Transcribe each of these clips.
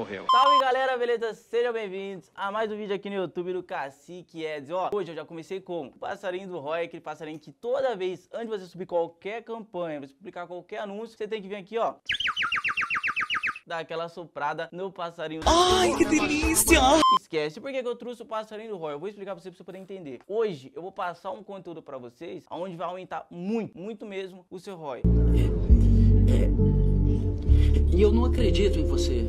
morreu. Salve galera, beleza? Sejam bem-vindos a mais um vídeo aqui no YouTube do Cacique Eds. Ó, hoje eu já comecei com o passarinho do Roy, aquele passarinho que toda vez, antes de você subir qualquer campanha, você publicar qualquer anúncio, você tem que vir aqui, ó dar aquela soprada no passarinho. Ai, que delícia! Esquece, porque que eu trouxe o passarinho do Roy? Eu vou explicar pra você pra você poder entender. Hoje eu vou passar um conteúdo pra vocês onde vai aumentar muito, muito mesmo o seu Roy. É, é. E eu não acredito em você.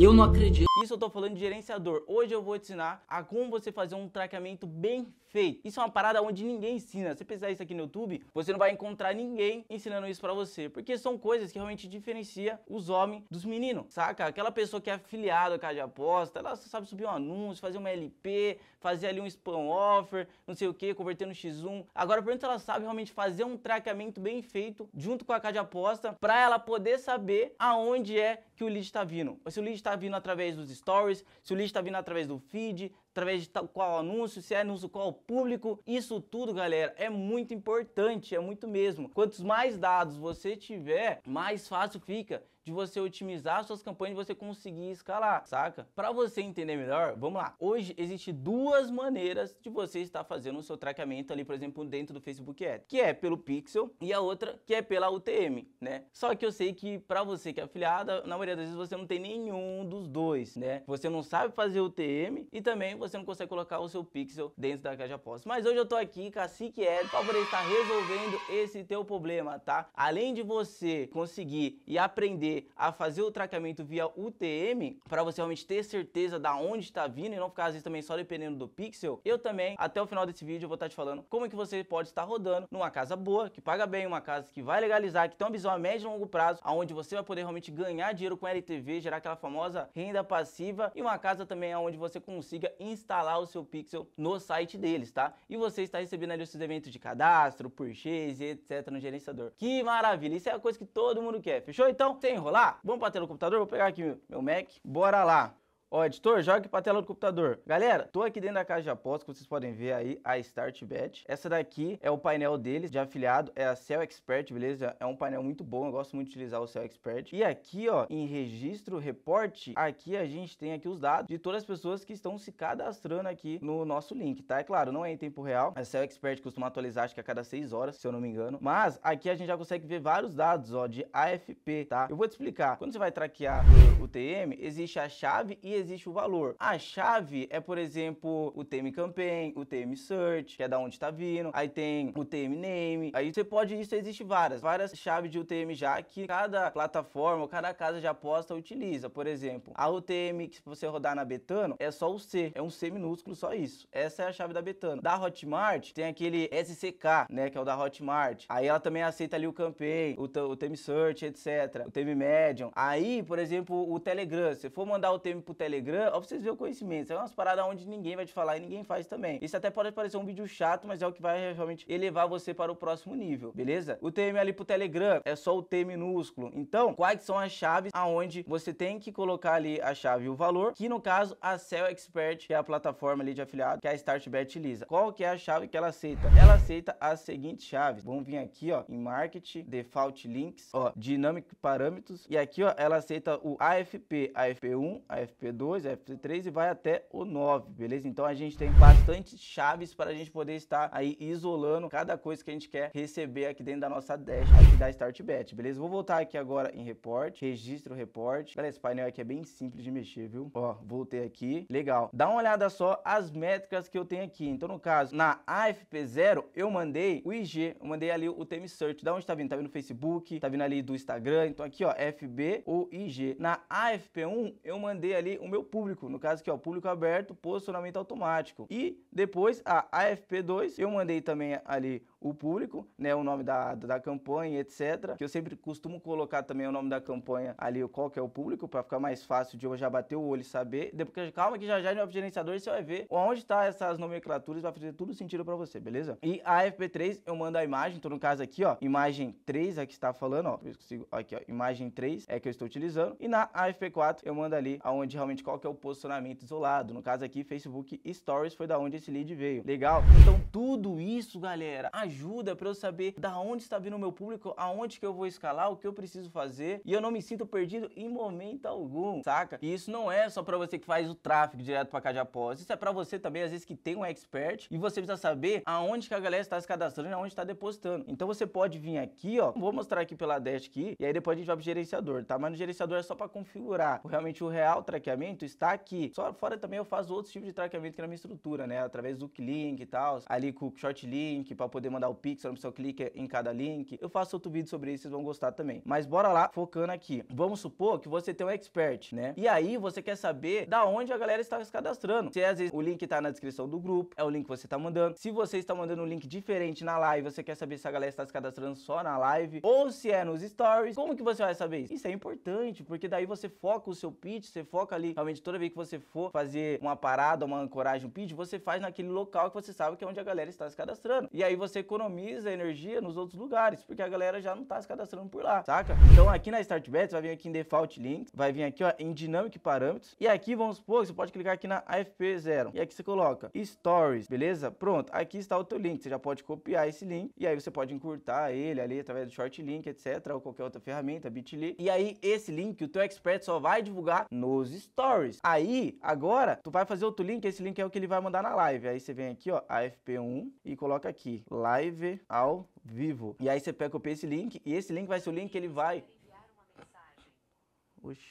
Eu não acredito. Isso eu tô falando de gerenciador. Hoje eu vou te ensinar a como você fazer um traqueamento bem feito. Isso é uma parada onde ninguém ensina. Se você pesquisar isso aqui no YouTube, você não vai encontrar ninguém ensinando isso para você, porque são coisas que realmente diferencia os homens dos meninos, saca? Aquela pessoa que é afiliada à casa de aposta, ela sabe subir um anúncio, fazer uma LP, fazer ali um spam offer, não sei o que, converter no X1. Agora, pergunta se ela sabe realmente fazer um traqueamento bem feito junto com a casa de aposta para ela poder saber aonde é que o lead está vindo. Ou se o lead tá está vindo através dos stories, se o lead está vindo através do feed, através de qual anúncio, se é anúncio qual público. Isso tudo, galera, é muito importante, é muito mesmo. Quantos mais dados você tiver, mais fácil fica de você otimizar suas campanhas e você conseguir escalar, saca? Para você entender melhor, vamos lá. Hoje existe duas maneiras de você estar fazendo o seu traqueamento ali, por exemplo, dentro do Facebook Ads, que é pelo Pixel e a outra que é pela UTM, né? Só que eu sei que para você que é afiliada, na maioria das vezes você não tem nenhum dos dois, né? Você não sabe fazer UTM e também você você não consegue colocar o seu pixel dentro da caixa após. Mas hoje eu tô aqui, Cacique Ed, para poder estar resolvendo esse teu problema, tá? Além de você conseguir e aprender a fazer o traqueamento via UTM, para você realmente ter certeza da onde está vindo e não ficar às vezes também só dependendo do pixel, eu também, até o final desse vídeo, eu vou estar tá te falando como é que você pode estar rodando numa casa boa, que paga bem, uma casa que vai legalizar, que tem uma visão a médio e longo prazo, aonde você vai poder realmente ganhar dinheiro com LTV, gerar aquela famosa renda passiva e uma casa também aonde você consiga instalar o seu Pixel no site deles, tá? E você está recebendo ali os seus eventos de cadastro, purchase, etc no gerenciador. Que maravilha, isso é a coisa que todo mundo quer, fechou? Então, sem enrolar, vamos bater no computador, vou pegar aqui meu Mac, bora lá. Ó, editor, jogue pra tela do computador. Galera, tô aqui dentro da casa de apostas, que vocês podem ver aí, a StartBet. Essa daqui é o painel deles de afiliado, é a Cell Expert, beleza? É um painel muito bom, eu gosto muito de utilizar o Cell Expert. E aqui, ó, em registro, reporte, aqui a gente tem aqui os dados de todas as pessoas que estão se cadastrando aqui no nosso link, tá? É claro, não é em tempo real. A Cell Expert costuma atualizar, acho que a cada 6 horas, se eu não me engano. Mas aqui a gente já consegue ver vários dados, ó, de AFP, tá? Eu vou te explicar. Quando você vai traquear o, o TM, existe a chave e existe o valor. A chave é, por exemplo, o theme campaign, o theme search, que é da onde está vindo. Aí tem o theme name. Aí você pode, isso existe várias, várias chaves de UTM já que cada plataforma, cada casa de aposta utiliza. Por exemplo, a UTM que você rodar na Betano é só o C, é um C minúsculo, só isso. Essa é a chave da Betano. Da Hotmart tem aquele SCK, né, que é o da Hotmart. Aí ela também aceita ali o campaign, o, o theme search, etc, o theme medium. Aí, por exemplo, o Telegram, se for mandar o theme pro Telegram, Telegram, ó, pra vocês verem o conhecimento. Isso é umas paradas onde ninguém vai te falar e ninguém faz também. Isso até pode parecer um vídeo chato, mas é o que vai realmente elevar você para o próximo nível, beleza? O TM ali pro Telegram é só o T minúsculo. Então, quais são as chaves aonde você tem que colocar ali a chave e o valor, que no caso a Cell Expert, que é a plataforma ali de afiliado que é a Startbet utiliza. Qual que é a chave que ela aceita? Ela aceita as seguintes chaves. Vamos vir aqui, ó, em Market, Default Links, ó, Dynamic Parâmetros e aqui, ó, ela aceita o AFP, AFP1, AFP2 F2, F3 é, e vai até o 9, beleza? Então a gente tem bastante chaves para a gente poder estar aí isolando cada coisa que a gente quer receber aqui dentro da nossa dash aqui da StartBet, beleza? Vou voltar aqui agora em report, registro report. Galera, esse painel aqui é bem simples de mexer, viu? Ó, voltei aqui. Legal. Dá uma olhada só as métricas que eu tenho aqui. Então, no caso, na AFP0, eu mandei o IG, eu mandei ali o Temi Search. Da onde tá vindo? Tá vindo no Facebook, tá vindo ali do Instagram. Então, aqui, ó, FB ou IG. Na AFP1, eu mandei ali meu público, no caso aqui, ó, público aberto, posicionamento automático. E depois a AFP2, eu mandei também ali o público, né, o nome da, da campanha, etc. Que eu sempre costumo colocar também o nome da campanha ali, qual que é o público, para ficar mais fácil de eu já bater o olho e saber. Depois, calma que já já no gerenciador você vai ver onde está essas nomenclaturas, vai fazer tudo sentido para você, beleza? E a FP3 eu mando a imagem, então no caso aqui, ó, imagem 3 que está falando, ó, eu consigo, aqui, ó, imagem 3 é que eu estou utilizando. E na AFP4 eu mando ali aonde realmente qual que é o posicionamento isolado. No caso aqui, Facebook Stories foi da onde esse lead veio. Legal? Então tudo isso, galera, ajuda para eu saber da onde está vindo o meu público, aonde que eu vou escalar, o que eu preciso fazer e eu não me sinto perdido em momento algum, saca? E isso não é só para você que faz o tráfego direto para cá de após, isso é para você também às vezes que tem um expert e você precisa saber aonde que a galera está se cadastrando, aonde está depositando. Então você pode vir aqui, ó, vou mostrar aqui pela dash aqui e aí depois a gente vai pro gerenciador, tá? Mas no gerenciador é só para configurar. Realmente o real traqueamento está aqui. Só fora também eu faço outros tipos de traqueamento que é na minha estrutura, né? Através do link e tal, ali com o short link para poder mandar o pixel, não seu clique em cada link. Eu faço outro vídeo sobre isso, vocês vão gostar também. Mas bora lá, focando aqui. Vamos supor que você tem um expert, né? E aí você quer saber da onde a galera está se cadastrando. Se às vezes o link está na descrição do grupo, é o link que você está mandando. Se você está mandando um link diferente na live, você quer saber se a galera está se cadastrando só na live ou se é nos stories. Como que você vai saber isso? Isso é importante, porque daí você foca o seu pitch, você foca ali, realmente toda vez que você for fazer uma parada, uma ancoragem, um pitch, você faz naquele local que você sabe que é onde a galera está se cadastrando. E aí você economiza energia nos outros lugares, porque a galera já não tá se cadastrando por lá, saca? Então aqui na StartBets vai vir aqui em Default Link, vai vir aqui ó, em Dynamic Parâmetros, e aqui vamos supor que você pode clicar aqui na AFP0, e aqui você coloca Stories, beleza? Pronto, aqui está o teu link, você já pode copiar esse link, e aí você pode encurtar ele ali através do Short Link, etc, ou qualquer outra ferramenta, Bitly, e aí esse link o teu expert só vai divulgar nos Stories. Aí, agora, tu vai fazer outro link, esse link é o que ele vai mandar na live, aí você vem aqui ó, AFP1 e coloca aqui, live live ao vivo. E aí você pega, copia esse link e esse link vai ser o link que ele vai... Oxi.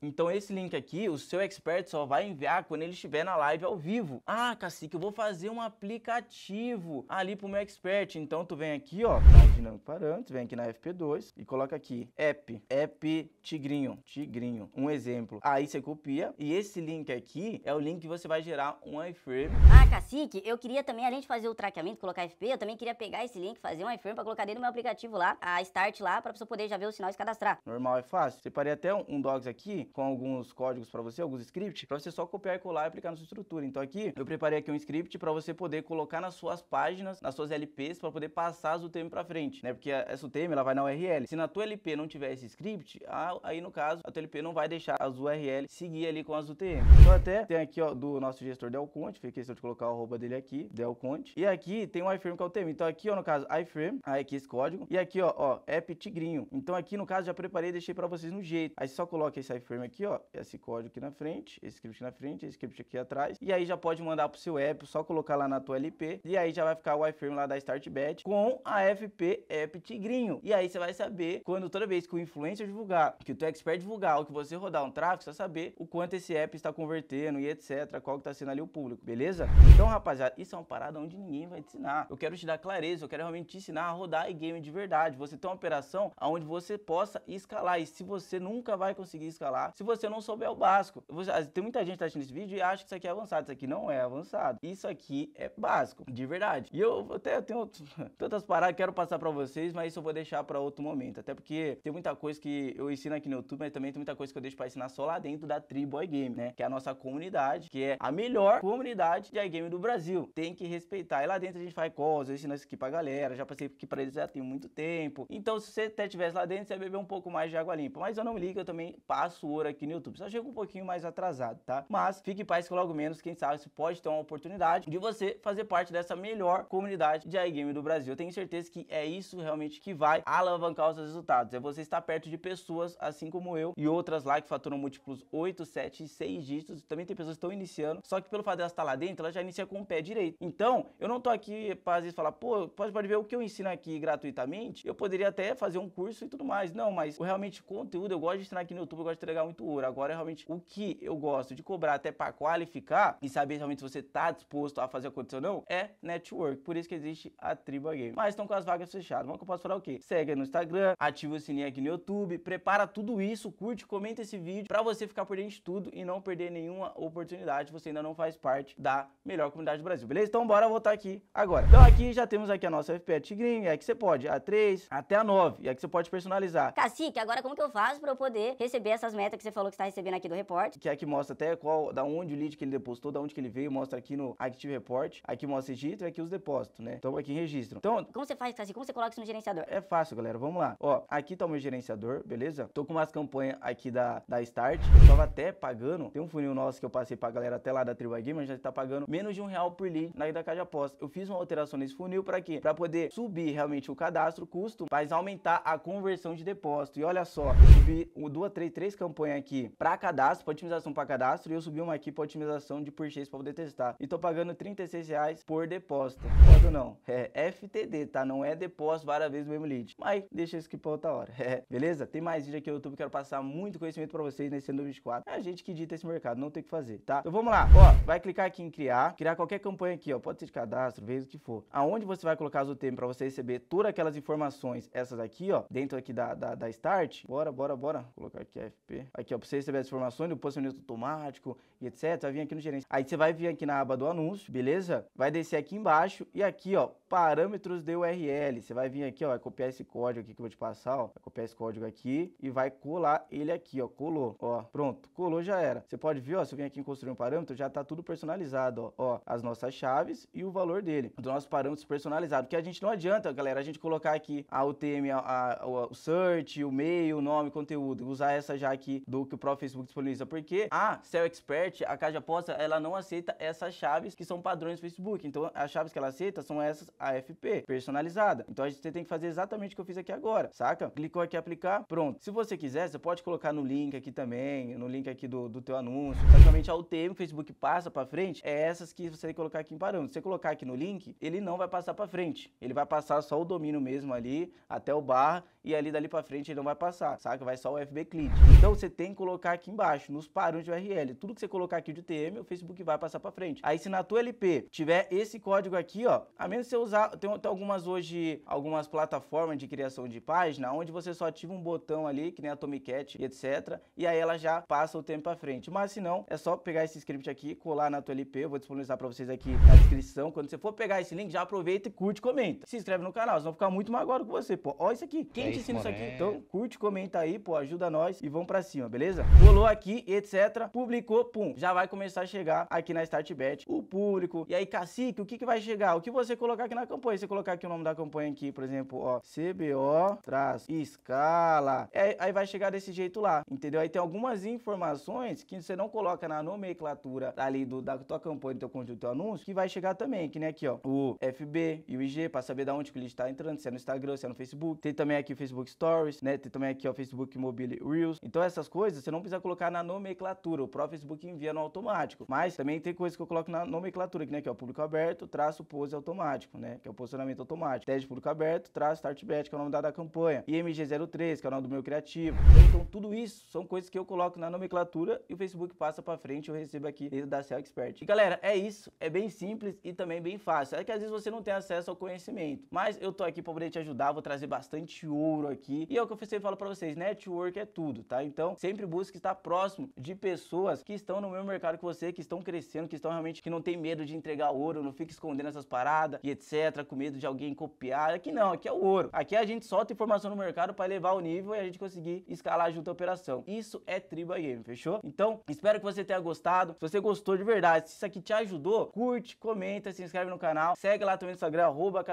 Então esse link aqui, o seu expert só vai enviar quando ele estiver na live ao vivo. Ah, cacique, eu vou fazer um aplicativo ali pro meu expert. Então tu vem aqui, ó, tá imaginando parâmetros, vem aqui na FP2 e coloca aqui app, app tigrinho, tigrinho, um exemplo. Aí você copia e esse link aqui é o link que você vai gerar um iframe. Ah, cacique, eu queria também, além de fazer o traqueamento, colocar FP, eu também queria pegar esse link, fazer um iframe pra colocar dentro do meu aplicativo lá, a start lá, pra pessoa poder já ver o sinal e cadastrar. Normal, é fácil. Separei até um, um docs aqui, com alguns códigos para você, alguns scripts, para você só copiar e colar e aplicar na sua estrutura. Então aqui eu preparei aqui um script para você poder colocar nas suas páginas, nas suas LPs, para poder passar as UTM para frente, né? Porque essa UTM ela vai na URL. Se na tua LP não tiver esse script, aí no caso a tua LP não vai deixar as URL seguir ali com as UTM. Então até tem aqui ó do nosso gestor Delconte, fiquei questão de colocar o arroba dele aqui, Delconte. E aqui tem um iframe com a UTM. Então aqui ó no caso iframe, aí aqui esse código. E aqui ó, ó app tigrinho. Então aqui no caso já preparei, deixei para vocês no jeito. Aí só coloca esse iframe frame aqui, ó, é esse código aqui na frente, esse script na frente, esse script aqui atrás, e aí já pode mandar pro seu app, só colocar lá na tua LP, e aí já vai ficar o ifirm lá da Startbet com a FP App Tigrinho. E aí você vai saber quando toda vez que o influencer divulgar, que o teu expert divulgar, ou que você rodar um tráfego, você vai saber o quanto esse app está convertendo e etc, qual que tá sendo ali o público, beleza? Então, rapaziada, isso é uma parada onde ninguém vai te ensinar. Eu quero te dar clareza, eu quero realmente te ensinar a rodar e game de verdade. Você tem uma operação onde você possa escalar, e se você nunca vai conseguir escalar, se você não souber é o básico. Você, tem muita gente que tá assistindo esse vídeo e acha que isso aqui é avançado. Isso aqui não é avançado. Isso aqui é básico, de verdade. E eu até eu tenho tantas paradas que quero passar para vocês, mas isso eu vou deixar para outro momento. Até porque tem muita coisa que eu ensino aqui no YouTube, mas também tem muita coisa que eu deixo para ensinar só lá dentro da Triboy Game, né? Que é a nossa comunidade, que é a melhor comunidade de iGame do Brasil. Tem que respeitar. E lá dentro a gente faz calls, eu ensino isso aqui pra galera. Já passei aqui pra eles já tem muito tempo. Então, se você até estivesse lá dentro, você ia beber um pouco mais de água limpa. Mas eu não me ligo, eu também passo aqui no YouTube. Só chega um pouquinho mais atrasado, tá? Mas fique em paz que logo menos, quem sabe, você pode ter uma oportunidade de você fazer parte dessa melhor comunidade de iGame do Brasil. Eu tenho certeza que é isso realmente que vai alavancar os seus resultados. É você estar perto de pessoas assim como eu e outras lá que faturam múltiplos 8, 7 6 dígitos. Também tem pessoas que estão iniciando, só que pelo fato dela estar lá dentro, ela já inicia com o pé direito. Então, eu não tô aqui para às vezes falar, pô, pode, pode ver o que eu ensino aqui gratuitamente. Eu poderia até fazer um curso e tudo mais. Não, mas realmente conteúdo eu gosto de ensinar aqui no YouTube, eu gosto de entregar um muito ouro. Agora, realmente, o que eu gosto de cobrar até para qualificar e saber realmente se você tá disposto a fazer acontecer ou não é network. Por isso que existe a Triba Game. Mas estão com as vagas fechadas. Mas que eu posso falar é o quê? Segue no Instagram, ativa o sininho aqui no YouTube, prepara tudo isso, curte, comenta esse vídeo para você ficar por dentro de tudo e não perder nenhuma oportunidade. Você ainda não faz parte da melhor comunidade do Brasil, beleza? Então bora voltar aqui agora. Então aqui já temos aqui a nossa FP tigrinha é que você pode a 3 até a 9, e é que você pode personalizar. Cacique, agora como que eu faço para eu poder receber essas metas que você falou que está recebendo aqui do report. Que é aqui mostra até qual, da onde o lead que ele depositou, da onde que ele veio, mostra aqui no Active Report. Aqui mostra registro e aqui os depósitos, né? Então aqui registro. Então, como você faz assim? Como você coloca isso no gerenciador? É fácil, galera. Vamos lá. Ó, aqui tá o meu gerenciador, beleza? Tô com umas campanhas aqui da, da Start. Eu tava até pagando. Tem um funil nosso que eu passei pra galera até lá da Tribo Gamer, já tá pagando menos de um real por lead na da Caixa Aposta. Eu fiz uma alteração nesse funil para quê? Para poder subir realmente o cadastro, o custo, mas aumentar a conversão de depósito. E olha só, eu subi duas, três, três campanhas campanha aqui para cadastro, para otimização para cadastro, e eu subi uma aqui para otimização de purchase para poder testar. E tô pagando 36 reais por depósito. Pode não? É, é FTD, tá? Não é depósito várias vezes no mesmo lead. Mas deixa isso aqui para outra hora. É, beleza? Tem mais vídeo aqui no YouTube, quero passar muito conhecimento para vocês nesse ano 2024. É a gente que dita esse mercado, não tem o que fazer, tá? Então vamos lá. Ó, vai clicar aqui em criar, criar qualquer campanha aqui, ó. Pode ser de cadastro, vez o que for. Aonde você vai colocar o UTM para você receber todas aquelas informações, essas aqui, ó, dentro aqui da, da, da Start. Bora, bora, bora. Vou colocar aqui FP aqui, ó, pra você receber as informações do posicionamento automático e etc, vai vir aqui no gerente. Aí você vai vir aqui na aba do anúncio, beleza? Vai descer aqui embaixo e aqui, ó, parâmetros de URL. Você vai vir aqui, ó, vai copiar esse código aqui que eu vou te passar, ó. Vai copiar esse código aqui e vai colar ele aqui, ó. Colou, ó. Pronto, colou já era. Você pode ver, ó, se eu vim aqui em construir um parâmetro, já tá tudo personalizado, ó. ó as nossas chaves e o valor dele, do nosso parâmetro personalizado. Porque a gente não adianta, galera, a gente colocar aqui a UTM, a, a, o search, o e-mail, o nome, conteúdo, usar essa já aqui do que o próprio Facebook disponibiliza, porque a Cell Expert, a casa de aposta, ela não aceita essas chaves que são padrões do Facebook. Então, as chaves que ela aceita são essas AFP, personalizada. Então, a gente tem que fazer exatamente o que eu fiz aqui agora, saca? Clicou aqui aplicar, pronto. Se você quiser, você pode colocar no link aqui também, no link aqui do, do teu anúncio. Praticamente ao tempo, o Facebook passa para frente, é essas que você tem que colocar aqui em parâmetros. Se você colocar aqui no link, ele não vai passar para frente. Ele vai passar só o domínio mesmo ali, até o barra, e ali dali para frente ele não vai passar, saca? Vai só o FB Click. Então você tem que colocar aqui embaixo, nos parâmetros de URL. Tudo que você colocar aqui de UTM, o Facebook vai passar para frente. Aí se na tua LP tiver esse código aqui, ó, a menos você usar, tem, tem algumas hoje, algumas plataformas de criação de página, onde você só ativa um botão ali, que nem a Tomcat e etc, e aí ela já passa o tempo para frente. Mas se não, é só pegar esse script aqui, colar na tua LP, eu vou disponibilizar para vocês aqui na descrição. Quando você for pegar esse link, já aproveita e curte, comenta. Se inscreve no canal, senão ficar muito magoado com você, pô. Ó isso aqui. Quem é assistindo isso aqui. É. Então curte, comenta aí, pô, ajuda nós e vamos pra cima, beleza? Rolou uhum. aqui, etc. Publicou, pum. Já vai começar a chegar aqui na StartBet o público. E aí, cacique, o que, que vai chegar? O que você colocar aqui na campanha? Você colocar aqui o nome da campanha aqui, por exemplo, ó, CBO traço escala. É, aí vai chegar desse jeito lá, entendeu? Aí tem algumas informações que você não coloca na nomenclatura ali do, da tua campanha, do teu conteúdo, do teu anúncio, que vai chegar também, que nem aqui, ó, o FB e o IG, pra saber da onde que ele está entrando, se é no Instagram, se é no Facebook. Tem também aqui Facebook Stories, né? Tem também aqui, o Facebook Mobile Reels. Então essas coisas você não precisa colocar na nomenclatura, o próprio Facebook envia no automático. Mas também tem coisas que eu coloco na nomenclatura aqui, né? Que é o público aberto, traço pose automático, né? Que é o posicionamento automático. Teste público aberto, traço start bet, que é o nome da, da campanha. IMG03, que é o nome do meu criativo. Então tudo isso são coisas que eu coloco na nomenclatura e o Facebook passa para frente, eu recebo aqui dentro da Cell Expert. E galera, é isso, é bem simples e também bem fácil. É que às vezes você não tem acesso ao conhecimento, mas eu tô aqui para poder te ajudar, vou trazer bastante ouro aqui. E é o que eu sempre falo para vocês, network é tudo, tá? Então, sempre busque estar próximo de pessoas que estão no mesmo mercado que você, que estão crescendo, que estão realmente, que não tem medo de entregar ouro, não fica escondendo essas paradas e etc, com medo de alguém copiar. Aqui não, aqui é o ouro. Aqui a gente solta informação no mercado para elevar o nível e a gente conseguir escalar junto à operação. Isso é Triba Game, fechou? Então, espero que você tenha gostado. Se você gostou de verdade, se isso aqui te ajudou, curte, comenta, se inscreve no canal, segue lá também no Instagram, arroba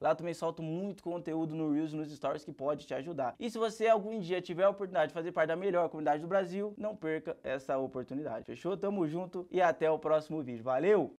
Lá também solto muito conteúdo no Reels, nos Stories que pode te ajudar. E se você algum dia tiver a oportunidade de fazer parte da melhor comunidade do Brasil, não perca essa oportunidade. Fechou? Tamo junto e até o próximo vídeo. Valeu!